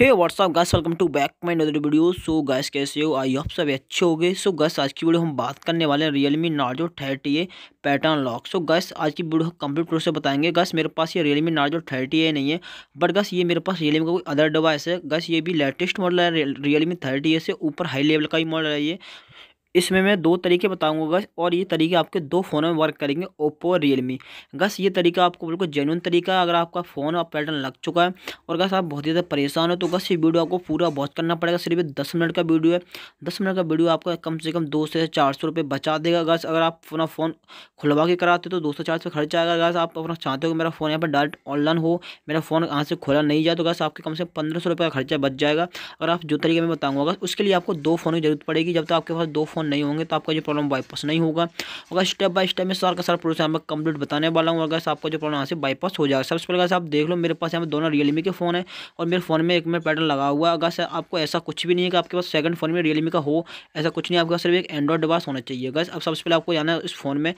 hey WhatsApp guys welcome to back my another video so gas कैसे हो आई आप सब अच्छे हो गए सो गैस आज की वीडियो हम बात करने वाले हैं Realme Narzo thirty A pattern lock so guys आज की वीडियो कंप्लीट प्रोसेस बताएंगे गैस मेरे पास ये रियलमी नार्जो थर्टी ए नहीं है बट गैस ये मेरे पास रियलमी का कोई अदर डिवाइस है गैस ये भी लेटेस्ट मॉडल है रियलमी थर्टी ए से ऊपर हाई लेवल का ही मॉडल है ये इसमें मैं दो तरीके बताऊंगा गस और ये तरीके आपके दो फ़ोनों में वर्क करेंगे ओप्पो और रियलमी गस ये तरीका आपको बिल्कुल जेनुअन तरीका है अगर आपका फ़ोन और पैटर्न लग चुका है और गस आप बहुत ज़्यादा परेशान हो तो गस ये वीडियो आपको पूरा वॉच करना पड़ेगा सिर्फ दस मिनट का वीडियो है दस मिनट का वीडियो आपका कम से कम दो से चार सौ बचा देगा गस अगर आप अपना फ़ोन खुलवा के कराते हो तो दो सौ चार सौ खर्च आएगा गस आप अपना चाहते हो कि मेरा फ़ोन यहाँ पर डायरेक्ट ऑनलाइन हो मेरा फ़ोन यहाँ से खोला नहीं जाए तो गस आपके कम से कम पंद्रह सौ रुपये का खर्चा बच जाएगा अगर आप जो तरीके में बताऊँगा उसके लिए आपको दो फ़ोन की जरूरत पड़ेगी जब तक आपके पास दो फ़ोन नहीं होंगे तो आपका जो प्रॉब्लम बाईपास नहीं होगा अगर स्टेप बाय स्टेप में सारा का सारा प्रोसेस मैं कंप्लीट बताने वाला हूँ अगर आपका जो प्रॉब्लम यहाँ से बाईपास हो जाएगा सबसे पहले आप देख लो मेरे पास यहाँ पर दोनों रियलमी के फ़ोन है और मेरे फ़ोन में एक में पैटर्न लगा हुआ है अगर आपको ऐसा कुछ भी नहीं है कि आपके पास सेकंड फ़ोन में रियलमी का हो ऐसा कुछ नहीं आपका सिर्फ एक एंड्रॉइड डिवाइस होना चाहिए अगर अब सबसे पहले आपको जाना है इस फ़ोन में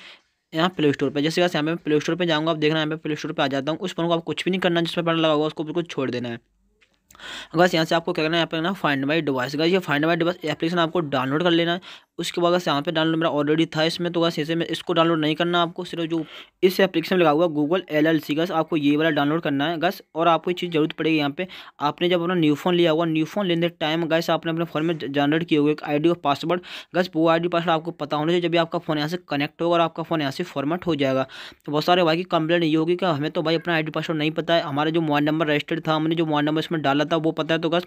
यहाँ प्ले स्टोर पर जैसे वैसे यहाँ पे प्ले स्टोर पर जाऊँगा आप देखना यहाँ पे प्ले स्टोर पर आ जाता हूँ उस फोन को आप कुछ भी नहीं करना जिसमें पैटर्न लगा हुआ उसको बिल्कुल छोड़ देना है अगर यहाँ से आपको क्या करना है यहाँ पे ना फाइंड माई डिवाइस अगर ये फाइंड माई डिवाइस एप्लीकेशन आपको डाउनलोड कर लेना है उसके बाद यहाँ पे डाउनलोड मेरा ऑलरेडी था इसमें तो बस ऐसे में इसको डाउनलोड नहीं करना आपको सिर्फ जो इस एप्लीकेशन में लगा हुआ गूगल एल एल सी गस आपको ये वाला डाउनलोड करना है गस और आपको ये चीज़ जरूरत पड़ेगी यहाँ पे आपने जब अपना न्यू फोन लिया हुआ न्यू फोन लेने टाइम गैस आपने अपने फोन में जनरेट किए हुए एक आई और पासवर्ड गस वो आई पासवर्ड आपको पता होना चाहिए जब आपका फोन यहाँ से कनेक्ट होगा और आपका फोन यहाँ से फॉर्मेट हो जाएगा तो बहुत सारे भाई की कंप्लेंट ये होगी कि हमें तो भाई अपना आई पासवर्ड नहीं पता है हमारा जो मोबाइल नंबर रजिस्टर्ड था हमने जो मोबाइल नंबर इसमें डाला था वो पता है तो गस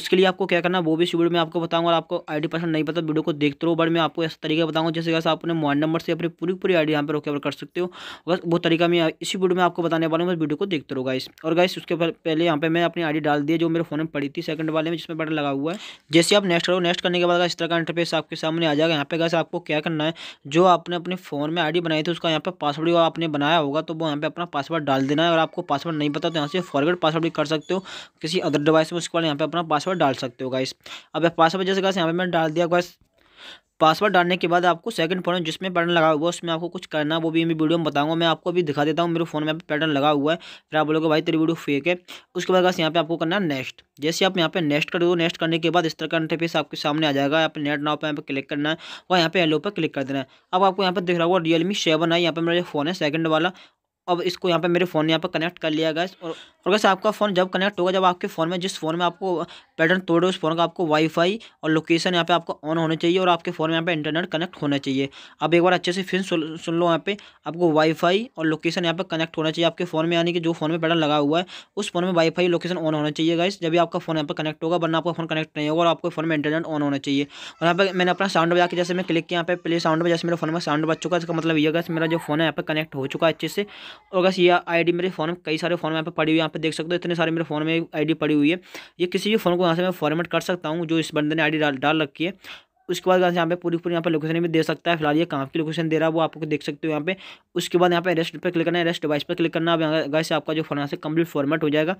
उसके लिए आपको क्या करना वो भी इस वीडियो में आपको बताऊँगा और आपको आई पासवर्ड नहीं पता वीडियो को देखते तो थ्रो वर्ड में आपको ऐसा तरीका बताऊंगा जैसे कैसे आप अपने मोबाइल नंबर से अपनी पूरी पूरी आईडी यहाँ पर रोकेवर कर सकते हो बस वो तरीका मैं इसी वीडियो में आपको बताने वाला हूँ बस वीडियो को देखते रहो गाइस और गाइस उसके पहले यहाँ पे मैं अपनी आई डाल दी जो मेरे फोन में पड़ी थी सेकंड वाले में जिसमें बटन लगा हुआ है जैसे आप नेक्स्ट करो नेक्स्ट करने के बाद इस तरह का इंटरफेस आपके सामने आ जाएगा यहाँ पे गैस आपको क्या करना है जो आपने अपने फोन में आईडी बनाई थी उसका यहाँ पर पासवर्ड आपने बनाया होगा तो वो यहाँ पे अपना पासवर्ड डाल देना है अगर आपको पासवर्ड नहीं पता तो यहाँ से फॉरवर्ड पासवर्ड भी कर सकते हो किसी अदर डिवाइस में उसके बाद यहाँ पे अपना पासवर्ड डाल सकते हो गाइस अब पासवर्ड जैसे गैस यहाँ पर मैंने डाल दिया गैस पासवर्ड डालने के बाद आपको सेकंड फोन जिसमें पैटर्न लगा हुआ है उसमें आपको कुछ करना है वो भी मैं वीडियो में बताऊंगा मैं आपको अभी दिखा देता हूँ मेरे फोन में पैटर्न लगा हुआ है फिर आप बोलोगे भाई तेरी वीडियो फेक है उसके बाद यहाँ पे आपको करना है नेक्स्ट जैसे आप यहाँ पे नेक्स्ट कर दो नेक्स्ट करने के बाद इस तरह का इंटरफेस आपके सामने आ जाएगा यहाँ पर नेट नाव पर यहाँ पर क्लिक करना है और यहाँ पे एलो पर क्लिक कर देना है अब आपको यहाँ पर दिख रहा होगा रियलमी सेवन है यहाँ पर मेरा जो फोन है सेकंड वाला अब इसको यहाँ पे मेरे फ़ोन यहाँ पे कनेक्ट कर लिया गैस और और वैसे आपका फ़ोन जब कनेक्ट होगा जब आपके फ़ोन में जिस फ़ोन में आपको पैटर्न तोड़े उस फ़ोन का आपको वाईफाई और लोकेशन यहाँ पे आपको ऑन होना चाहिए और आपके फ़ोन में यहाँ पे इंटरनेट कनेक्ट होना चाहिए अब एक बार अच्छे से फिर सुन, सुन लो यहाँ पे आपको वाईफाई और लोकेशन यहाँ पे कनेक्ट होना चाहिए आपके फ़ोन में यानी कि जो फ़ोन में पैटर्न लगा हुआ है उस फ़ोन में वाईफाई लोकेशन ऑन होना चाहिए गाइस जब भी आपका फ़ोन यहाँ पर कनेक्ट होगा वरना आपका फ़ोन कनेक्ट नहीं होगा और आपके फ़ोन में इंटरनेट ऑन होना चाहिए और यहाँ पर मैंने अपना साउंड बजा के जैसे मैं क्लिक किया यहाँ पे प्ले साउंड में जैसे मेरे फ़ोन में साउंड बज चुका है इसका मतलब ये गाइस मेरा जो फ़ोन है यहाँ पर कनेक्ट हो चुका है अच्छे से और बस ये आईडी मेरे फ़ोन में कई सारे फॉर्म यहाँ पर पड़ी हुई यहाँ पर देख सकते हो इतने सारे मेरे फ़ोन में आईडी पड़ी हुई है ये किसी भी फ़ोन को यहाँ से मैं फॉर्मेट कर सकता हूँ जो इस बंदे ने आईडी डाल डाल रखी है उसके बाद यहाँ यहाँ पे पूरी पूरी यहाँ पे लोकेशन भी दे सकता है फिलहाल ये कहाँ की लोकेशन दे रहा है वो आपको देख सकते हो यहाँ पे उसके बाद यहाँ पे रेस्ट पर क्लिक करना है रेस्ट डिवाइस पर क्लिक करना है अब यहाँ से आपका जो फोन यहाँ से कंप्लीट फॉर्मेट हो जाएगा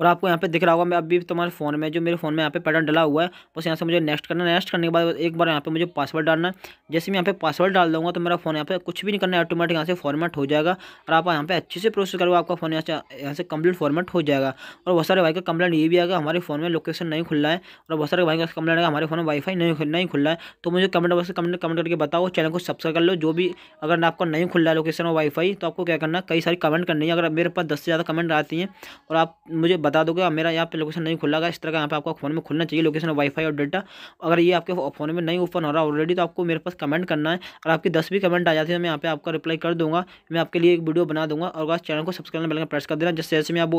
और आपको यहाँ पे दिख रहा होगा मैं अभी तुम्हारे फ़ोन में जो मेरे फ़ोन में यहाँ पे पैटर्न डला हुआ है बस यहाँ से मुझे नेक्स्ट करना नेक्स्ट करने के बाद एक बार यहाँ पे मुझे पासवर्ड डालना है जैसे मैं यहाँ पे पासवर्ड डाल दूँगा तो मेरा फ़ोन यहाँ पे कुछ भी नहीं करना है ऑटोमेटिक यहाँ से फॉर्मेट हो जाएगा और आप यहाँ पे अच्छे से प्रोसेस करोगे आपका फ़ोन यहाँ से यहाँ से कंप्लीट फॉर्मेट हो जाएगा और बहुत सारे भाई का कंप्लेंट ये भी आएगा हमारे फ़ोन में लोकेशन नहीं खुल रहा है और बहुत सारे भाई का कंप्लेंट आएगा हमारे फ़ोन में वाईफाई नहीं नहीं खुल रहा है तो मुझे कमेंट बॉक्स कमेंट कमेंट करके बताओ चैनल को सब्सक्राइब कर लो जो भी अगर आपका नहीं खुल रहा है लोकेशन और वाईफाई तो आपको क्या करना कई सारी कमेंट करनी है अगर मेरे पास दस से ज़्यादा कमेंट आती हैं और आप मुझे बता दोगे और मेरा यहाँ पे लोकेशन नहीं खुला इस तरह का यहाँ पे आपका फ़ोन में खुलना चाहिए लोकेशन वाईफाई और डेटा अगर ये आपके फ़ोन में नहीं ओपन हो रहा ऑलरेडी तो आपको मेरे पास कमेंट करना है और आपकी दस भी कमेंट आ जाती है तो मैं यहाँ पे आपका रिप्लाई कर दूँगा मैं आपके लिए एक वीडियो बना दूँगा और चैनल को सब्सक्राइब बेल प्रेस कर देना जैसे जैसे मैं आप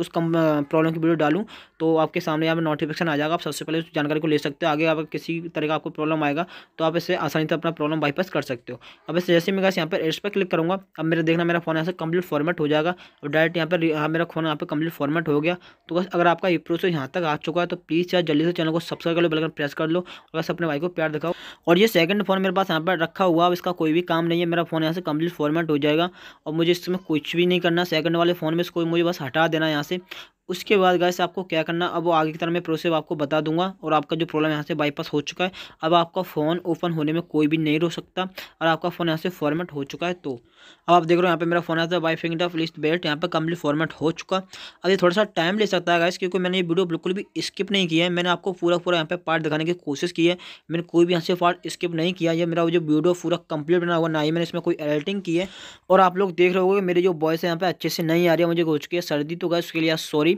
उस कम प्रॉब्लम की वीडियो डालूँ तो आपके सामने यहाँ पर नोटिफिकेशन आ जाएगा आप सबसे पहले उस जानकारी को ले सकते हो आगे आप किसी तरह का आपको प्रॉब्लम आएगा तो आप इससे आसानी से अपना प्रॉब्लम बाईपास कर सकते हो अब इससे जैसे मैं यहाँ पर एड्स पर क्लिक करूँगा अब मेरा देखना मेरा फोन यहाँ से कंप्लीट फॉर्मेट हो जाएगा और डायरेक्ट यहाँ पर हाँ मेरा फोन यहाँ पर कंप्लीट फॉर्मेट हो गया तो बस अगर आपका ये प्रोसेस यहाँ तक आ चुका है तो प्लीज़ यार जल्दी से चैनल को सब्सक्राइब कर लो बेलकन प्रेस कर लो और बस अपने भाई को प्यार दिखाओ और ये सेकंड फ़ोन मेरे पास यहाँ पर रखा हुआ अब इसका कोई भी काम नहीं है मेरा फ़ोन यहाँ से कंप्लीट फॉर्मेट हो जाएगा और मुझे इसमें कुछ भी नहीं करना सेकंड वाले फ़ोन में इसको मुझे बस हटा देना यहाँ से उसके बाद गैस आपको क्या करना अब वो आगे की तरह मैं प्रोसेस आपको बता दूंगा और आपका जो प्रॉब्लम यहाँ से बाईपास हो चुका है अब आपका फ़ोन ओपन होने में कोई भी नहीं रो सकता और आपका फ़ोन यहाँ से फॉर्मेट हो चुका है तो अब आप देख रहे हो यहाँ पे मेरा फ़ोन आता है बाई फिंगर लिस्ट बेल्ट यहाँ पे कम्प्लीट फॉर्मेट हो चुका अब ये थोड़ा सा टाइम ले सकता है गैस क्योंकि मैंने ये वीडियो बिल्कुल भी स्किप नहीं किया है मैंने आपको पूरा पूरा यहाँ पे पार्ट दिखाने की कोशिश की है मैंने कोई भी यहाँ से पार्ट स्किप नहीं किया ये मेरा जो वीडियो पूरा कम्प्लीट बना हुआ ना ही मैंने इसमें कोई एडिटिंग की है और आप लोग देख रहे हो मेरी जो वॉइस है यहाँ पर अच्छे से नहीं आ रही है मुझे हो चुकी है सर्दी तो गैस उसके लिए सॉरी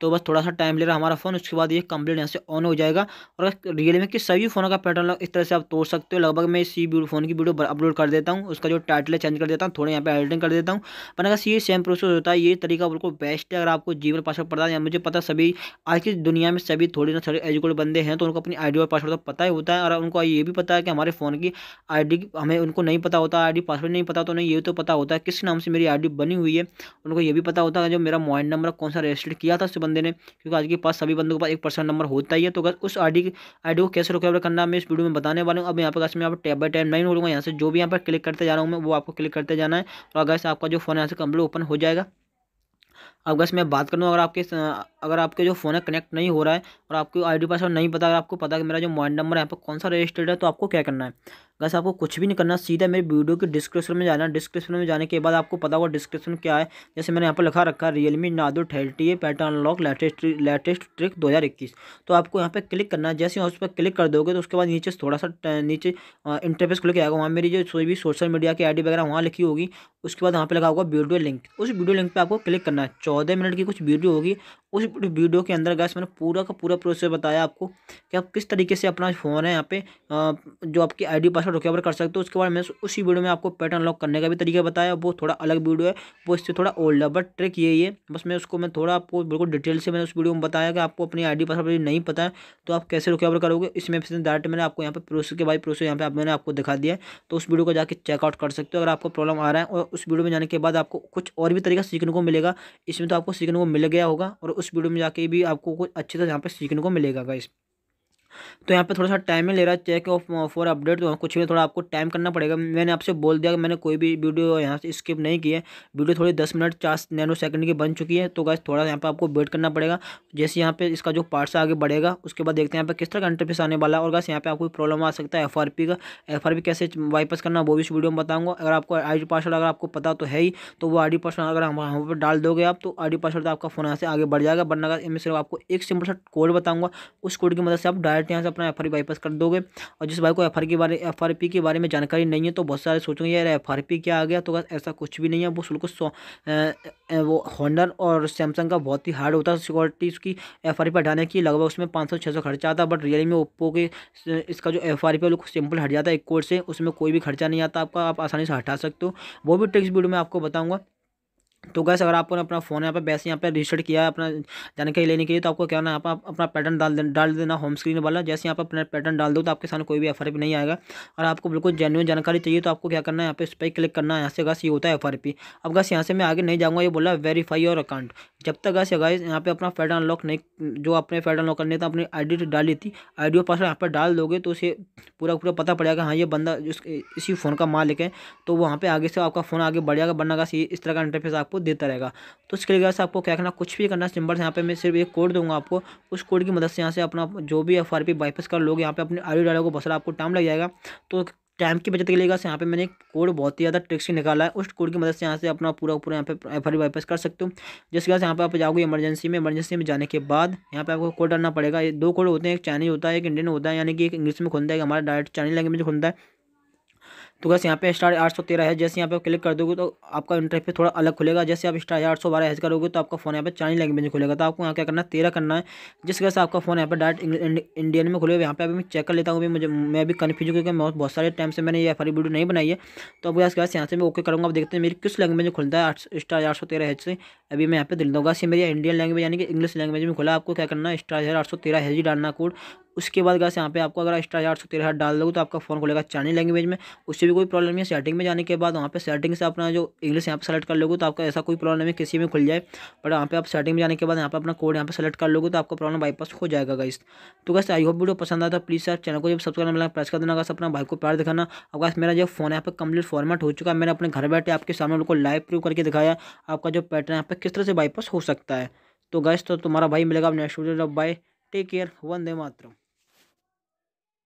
तो बस थोड़ा सा टाइम ले रहा हमारा फ़ोन उसके बाद ये कंप्लीट यहाँ से ऑन हो जाएगा और रियल के सभी फ़ोनों का पैटर्न इस तरह से आप तोड़ सकते हो लगभग मैं इसी फ़ोन की वीडियो अपलोड कर देता हूँ उसका जो टाइटल है चेंज कर देता हूँ थोड़ा यहाँ पे एडिटिंग कर देता हूँ पर अगर ये सेम प्रोसेस होता है ये तरीका बिल्कुल बेस्ट है अगर आपको जीवन पासवर्ड पता है मुझे पता सभी आज की दुनिया में सभी थोड़ी ना थोड़े एजुकेटेड बंदे हैं तो उनको अपनी आई और पासवर्ड तो पता ही होता है और उनको ये भी पता है कि हमारे फ़ोन की आई हमें उनको नहीं पता होता आई पासवर्ड नहीं पता तो नहीं ये तो पता होता है किस नाम से मेरी आई बनी हुई है उनको ये भी पता होता है जो मेरा मोबाइल नंबर कौन सा रजिस्टर्ड किया था बंदे ने क्योंकि आज के पास सभी बंदों के पास एक पर्सनल नंबर होता ही है तो अगर उस आई डी आई को कैसे रिकवर करना मैं इस वीडियो में बताने वाला हूँ अब यहाँ पर अगर मैं यहाँ पर टैप बाई टैब नहीं होगा यहाँ से जो भी यहाँ पर क्लिक करते जा रहा हूँ मैं वो आपको क्लिक करते जाना है और अगर आपका जो फोन यहाँ से कंप्लीट ओपन हो जाएगा अब गैस मैं बात करूँ अगर आपके अगर आपके जो फ़ोन है कनेक्ट नहीं हो रहा है और आपको आईडी पासवर्ड नहीं पता अगर आपको पता कि मेरा जो मोबाइल नंबर है यहाँ पर कौन सा रजिस्टर्ड है तो आपको क्या करना है बस आपको कुछ भी नहीं करना सीधा मेरे वीडियो के डिस्क्रिप्शन में जाना है डिस्क्रिप्शन में जाने के बाद आपको पता होगा डिस्क्रिप्शन क्या है जैसे मैंने यहाँ पर लिखा रखा है रियलमी नादो thirty A pattern unlock latest latest trick इक्कीस तो आपको यहाँ पे क्लिक करना है जैसे उस पर क्लिक कर दोगे तो उसके बाद नीचे थोड़ा सा नीचे इंटरफेस खुल के आएगा वहाँ मेरी जो कोई भी सोशल मीडिया की आई वगैरह वहाँ लिखी होगी उसके बाद यहाँ पर लगा होगा वीडियो लिंक उस वीडियो लिंक पर आपको क्लिक करना है चौदह मिनट की कुछ वीडियो होगी उस वीडियो के अंदर गैस मैंने पूरा का पूरा प्रोसेस बताया आपको कि आप किस तरीके से अपना फ़ोन है यहाँ पे जो आपकी आईडी पासवर्ड रिकवर कर सकते हो उसके बाद मैंने उसी वीडियो में आपको पैटर्न लॉक करने का भी तरीका बताया वो थोड़ा अलग वीडियो है वो इससे थोड़ा ओल्ड है बट ट्रिक यही है बस मैं उसको मैं थोड़ा आपको बिल्कुल डिटेल से मैंने उस वीडियो में बताया कि आपको अपनी आई पासवर्ड नहीं पता है तो आप कैसे रिकवर करोगे इसमें डायरेक्ट मैंने आपको यहाँ पर प्रोसेस के बाई प्रोसेस यहाँ पर मैंने आपको दिखा दिया तो उस वीडियो को जाकर चेकआउट कर सकते हो अगर आपको प्रॉब्लम आ रहा है और उस वीडियो में जाने के बाद आपको कुछ और भी तरीका सीखने को मिलेगा इसमें तो आपको सीखने को मिल गया होगा और उस वीडियो में जाके भी आपको कुछ अच्छे से यहाँ पर सीखने को मिलेगा गाइस तो यहाँ पे थोड़ा सा टाइम ले रहा है चेक ऑफ फॉर अपडेट तो कुछ भी थोड़ा आपको टाइम करना पड़ेगा मैंने आपसे बोल दिया कि मैंने कोई भी वीडियो यहाँ से स्किप नहीं की है वीडियो थोड़ी दस मिनट चार नैनो सेकंड की बन चुकी है तो गैस थोड़ा यहाँ पर आपको वेट करना पड़ेगा जैसे यहाँ पे इसका जो पार्ट्स आगे बढ़ेगा उसके बाद देखते हैं यहाँ पर किस तरह का इंटरफेस आने वाला और गैस यहाँ पर आपको प्रॉब्लम आ सकता है एफ का एफ कैसे वापस करना वो भी इस वीडियो में बताऊँगा अगर आपको आई पासवर्ड अगर आपको पता तो है ही तो वो आई पासवर्ड अगर हम वहाँ पर डाल दोगे आप तो आई पासवर्ड तो आपका फोन यहाँ से आगे बढ़ जाएगा वरना सिर्फ आपको एक सिंपल सा कोड बताऊँगा उस कोड की मदद से आप डायरेक्ट डायरेक्ट यहाँ से अपना एफ बाईपास कर दोगे और जिस भाई को एफ के बारे एफ के बारे में जानकारी नहीं है तो बहुत सारे सोचोगे यार एफ क्या आ गया तो ऐसा कुछ भी नहीं है वो शुल्क वो हॉनर और सैमसंग का बहुत ही हार्ड होता है सिक्योरिटी उसकी एफ आर पी हटाने की लगभग उसमें पाँच सौ छः सौ खर्चा आता है बट रियली में ओप्पो के इसका जो एफ आर पी है सिंपल हट जाता है एक कोड से उसमें कोई भी खर्चा नहीं आता आपका आप आसानी से हटा सकते हो वो भी टेक्स्ट वीडियो में आपको बताऊँगा तो गैस अगर आपको अपना फ़ोन यहाँ पर वैसे यहाँ पर रिसेट किया है अपना जानकारी लेने के लिए तो आपको क्या ना यहाँ पर अपना पैटर्न डाल डाल देना होम स्क्रीन वाला जैसे यहाँ पर अपना पैटर्न डाल दो तो आपके सामने कोई भी एफ नहीं आएगा और आपको बिल्कुल जेन्यून जानकारी चाहिए तो आपको क्या करना है यहाँ पे इस पर क्लिक करना है यहाँ से गैस ये होता है एफ अब गैस यहाँ से मैं आगे नहीं जाऊँगा ये बोला वेरीफाई और अकाउंट जब तक गैस गैस यहाँ पे अपना फेड अनलॉक नहीं जो आपने फेड अनलॉक करने था अपनी आई डाली थी आई डी पासवर्ड यहाँ पर डाल दोगे तो उसे पूरा पूरा पता पड़ जाएगा हाँ ये बंदा इसी फ़ोन का मालिक है तो वहाँ पर आगे से आपका फ़ोन आगे बढ़ जाएगा बनना गैस इस तरह का इंटरफेस आपको आपको देता रहेगा तो इसके लिए गैस आपको क्या करना कुछ भी करना सिंबल यहाँ पे मैं सिर्फ एक कोड दूंगा आपको उस कोड की मदद से यहाँ से अपना जो भी एफ आर पी बाईपास कर लोगे यहाँ पे अपने आयु डाटा को बसा आपको टाइम लग जाएगा तो टाइम की बचत के लिए यहाँ पे मैंने एक कोड बहुत ही ज़्यादा ट्रिक्स निकाला है उस कोड की मदद से यहाँ से अपना पूरा पूरा यहाँ पे एफ बाईपास कर सकते हो जिसके बाद यहाँ पे आप जाओगे इमरजेंसी में इमरजेंसी में जाने के बाद यहाँ पे आपको कोड डालना पड़ेगा ये दो कोड होते हैं एक चाइनीज होता है एक इंडियन होता है यानी कि एक इंग्लिश में खुलता है हमारा डायरेक्ट चाइनीज लैंग्वेज में खुलता है तो गैस यहाँ पे स्टार आठ सौ तेरह है जैसे यहाँ पे क्लिक कर दोगे तो आपका इंटरफेस थोड़ा अलग खुलेगा जैसे आप स्टार आठ सौ बारह हज करोगे तो आपका फोन यहाँ पे चाइनीज लैंग्वेज में खुलेगा तो आपको यहाँ क्या करना है तेरह करना है जिस वजह से आपका फोन यहाँ पे डायरेक्ट इंडियन में खुलेगा यहाँ पे अभी मैं चेक कर लेता हूँ मुझे मैं भी कन्फ्यूज हूँ क्योंकि बहुत सारे टाइम से मैंने ये एफ वीडियो नहीं बनाई है तो अब गैस यहाँ से मैं ओके करूँगा अब देखते हैं मेरी किस लैंग्वेज में खुलता है स्टार आठ सौ तेरह से अभी मैं यहाँ पे दिल दूँगा से मेरी इंडियन लैंग्वेज यानी कि इंग्लिश लैंग्वेज में खुला आपको क्या करना है स्टार आठ सौ तेरह हैज डालना कोड उसके बाद गैस यहाँ पे आपको अगर स्टार आठ सौ तेरह डाल दोगे तो आपका फोन खुलेगा चाइनीज लैंग्वेज में उससे भी कोई प्रॉब्लम नहीं है सेटिंग में जाने के बाद वहाँ पे सेटिंग से अपना जो इंग्लिश यहाँ पे सेलेक्ट कर लोगे तो आपका ऐसा कोई प्रॉब्लम नहीं किसी में खुल जाए बट यहाँ पे आप सेटिंग में जाने के बाद यहाँ पे अपना कोड यहाँ पे सेलेक्ट कर लोगे तो आपका प्रॉब्लम बाईपास हो जाएगा गाइस तो गैस आई होप वीडियो पसंद आता प्लीज़ सर चैनल को जब सब्सक्राइब मिला प्रेस कर देना अपना भाई को प्यार दिखाना अब गैस मेरा जो फोन यहाँ पर कंप्लीट फॉर्मेट हो चुका है मैंने अपने घर बैठे आपके सामने उनको लाइव प्रूव करके दिखाया आपका जो पैटर्न यहाँ पर किस तरह से बाईपास हो सकता है तो गैस तो तुम्हारा भाई मिलेगा next video bye take care वंदे मातरम